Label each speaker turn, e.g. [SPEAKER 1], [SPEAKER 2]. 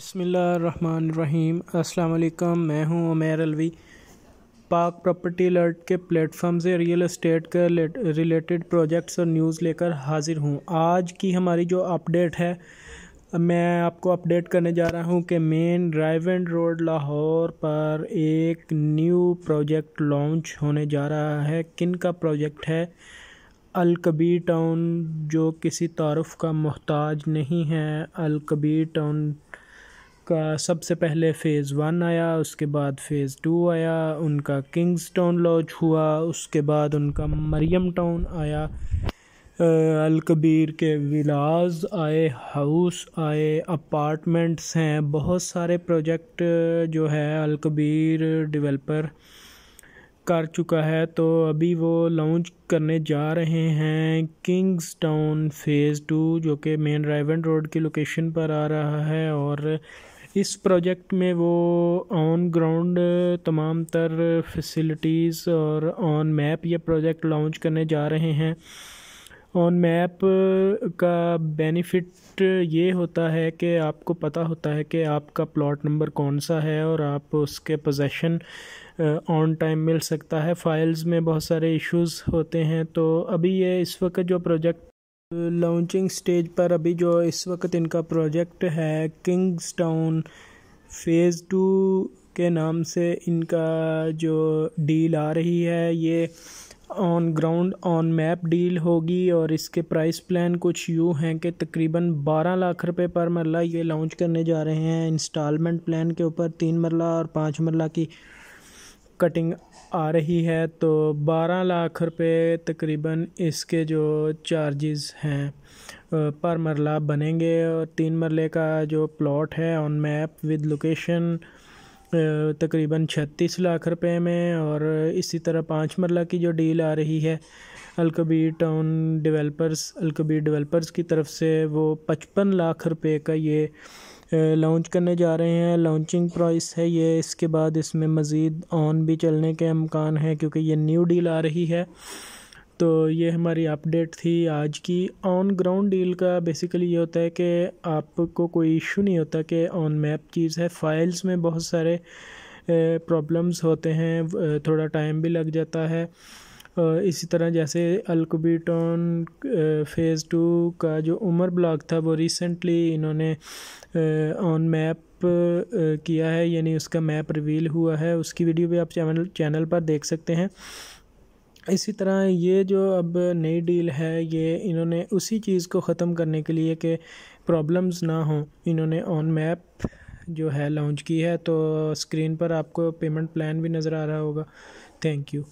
[SPEAKER 1] बसमीम अल्लाम मैं हूं उमेर अलवी पाक प्रॉपर्टी अलर्ट के प्लेटफॉर्म से रियल एस्टेट के रिलेटेड प्रोजेक्ट्स और न्यूज़ लेकर हाजिर हूं आज की हमारी जो अपडेट है मैं आपको अपडेट करने जा रहा हूं कि मेन ड्राइवेंड रोड लाहौर पर एक न्यू प्रोजेक्ट लॉन्च होने जा रहा है किन का प्रोजेक्ट है अलकबी टाउन जो किसी तारफ़ का मोहताज नहीं है अलकबी टाउन का सबसे पहले फ़ेज़ वन आया उसके बाद फ़ेज़ टू आया उनका किंग्स टाउन लॉन्च हुआ उसके बाद उनका मरियम टाउन आया अलकबीर के विलाज आए हाउस आए अपार्टमेंट्स हैं बहुत सारे प्रोजेक्ट जो है अलकबीर डेवलपर कर चुका है तो अभी वो लॉन्च करने जा रहे हैं किंग्स टाउन फेज़ टू जो कि मेन रायवन रोड की लोकेशन पर आ रहा है और इस प्रोजेक्ट में वो ऑन ग्राउंड तमाम तर फैसिलिटीज़ और ऑन मैप ये प्रोजेक्ट लॉन्च करने जा रहे हैं ऑन मैप का बेनिफिट ये होता है कि आपको पता होता है कि आपका प्लॉट नंबर कौन सा है और आप उसके पोजेसन ऑन टाइम मिल सकता है फाइल्स में बहुत सारे इश्यूज होते हैं तो अभी ये इस वक्त जो प्रोजेक्ट लॉन्चिंग स्टेज पर अभी जो इस वक्त इनका प्रोजेक्ट है किंग्स टाउन फेज़ टू के नाम से इनका जो डील आ रही है ये on ground on map deal होगी और इसके प्राइस प्लान कुछ यूँ हैं कि तकरीबन 12 लाख रुपए पर मरला ये लॉन्च करने जा रहे हैं इंस्टॉलमेंट प्लान के ऊपर तीन मरला और पाँच मरला की कटिंग आ रही है तो 12 लाख रुपए तकरीबन इसके जो चार्जेस हैं पर मरला बनेंगे और तीन मरले का जो प्लॉट है ऑन मैप विद लोकेशन तकरीबन छत्तीस लाख रुपए में और इसी तरह पाँच मरला की जो डील आ रही है Al Kabir town developers Al Kabir developers की तरफ से वो पचपन लाख रुपए का ये लॉन्च करने जा रहे हैं लॉन्चिंग प्राइस है ये इसके बाद इसमें मज़ीद ऑन भी चलने के अमकान है क्योंकि ये न्यू डील आ रही है तो ये हमारी अपडेट थी आज की ऑन ग्राउंड डील का बेसिकली ये होता है कि आपको कोई इशू नहीं होता कि ऑन मैप चीज़ है फाइल्स में बहुत सारे प्रॉब्लम्स होते हैं थोड़ा टाइम भी लग जाता है इसी तरह जैसे अल्कोबीटोन फ़ेज़ टू का जो उमर ब्लॉक था वो रिसेंटली इन्होंने ऑन मैप किया है यानी उसका मैप रिवील हुआ है उसकी वीडियो भी आप चैनल चैनल पर देख सकते हैं इसी तरह ये जो अब नई डील है ये इन्होंने उसी चीज़ को ख़त्म करने के लिए कि प्रॉब्लम्स ना हों इन्होंने ऑन मैप जो है लॉन्च की है तो स्क्रीन पर आपको पेमेंट प्लान भी नज़र आ रहा होगा थैंक यू